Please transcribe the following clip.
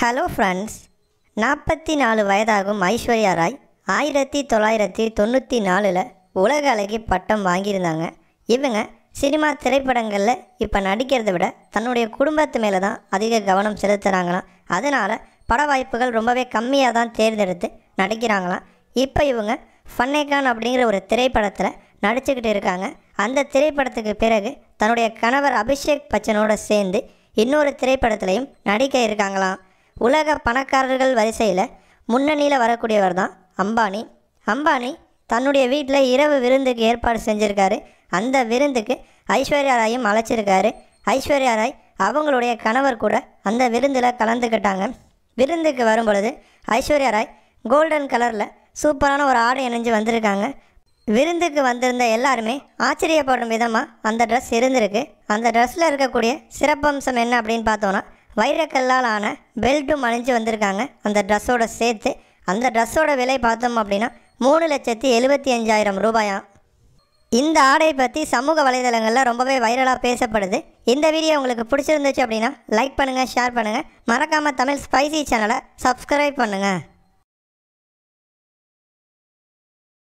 hello friends நாற்பத்தி நாலு வயதாகும் ஐஸ்வர்யா ராய் ஆயிரத்தி தொள்ளாயிரத்தி தொண்ணூற்றி நாலில் உலக அழகி பட்டம் வாங்கியிருந்தாங்க இவங்க சினிமா திரைப்படங்களில் இப்போ நடிக்கிறத விட தன்னுடைய குடும்பத்து மேலே தான் அதிக கவனம் செலுத்துகிறாங்களாம் அதனால் பட வாய்ப்புகள் ரொம்பவே கம்மியாக தான் தேர்ந்தெடுத்து நடிக்கிறாங்களாம் இப்போ இவங்க ஃபன்னேகான் அப்படிங்கிற ஒரு திரைப்படத்தில் நடிச்சுக்கிட்டு இருக்காங்க அந்த திரைப்படத்துக்கு பிறகு தன்னுடைய கணவர் அபிஷேக் பச்சனோட சேர்ந்து இன்னொரு திரைப்படத்துலையும் நடிக்க இருக்காங்களாம் உலக பணக்காரர்கள் வரிசையில் முன்னணியில் வரக்கூடியவர் தான் அம்பானி அம்பானி தன்னுடைய வீட்டில் இரவு விருந்துக்கு ஏற்பாடு செஞ்சுருக்காரு அந்த விருந்துக்கு ஐஸ்வர்யா ராயும் அழைச்சிருக்காரு ஐஸ்வர்யா ராய் அவங்களுடைய கணவர் கூட அந்த விருந்தில் கலந்துக்கிட்டாங்க விருந்துக்கு வரும் பொழுது ஐஸ்வர்யா ராய் கோல்டன் கலரில் சூப்பரான ஒரு ஆடை இணைஞ்சு வந்திருக்காங்க விருந்துக்கு வந்திருந்த எல்லாருமே ஆச்சரியப்படும் விதமாக அந்த ட்ரெஸ் இருந்திருக்கு அந்த ட்ரெஸ்ஸில் இருக்கக்கூடிய சிறப்பம்சம் என்ன அப்படின்னு பார்த்தோன்னா வைரக்கல்லால் ஆன பெல்ட்டும் அணிஞ்சு வந்திருக்காங்க அந்த ட்ரெஸ்ஸோட சேர்த்து அந்த ட்ரெஸ்ஸோட விலை பார்த்தோம் அப்படின்னா மூணு லட்சத்தி எழுபத்தி அஞ்சாயிரம் ரூபாயாம் இந்த ஆடை பற்றி சமூக வலைதளங்களில் ரொம்பவே வைரலாக பேசப்படுது இந்த வீடியோ உங்களுக்கு பிடிச்சிருந்துச்சு அப்படின்னா லைக் பண்ணுங்கள் ஷேர் பண்ணுங்கள் மறக்காமல் தமிழ் ஸ்பைசி சேனலை சப்ஸ்கிரைப் பண்ணுங்கள்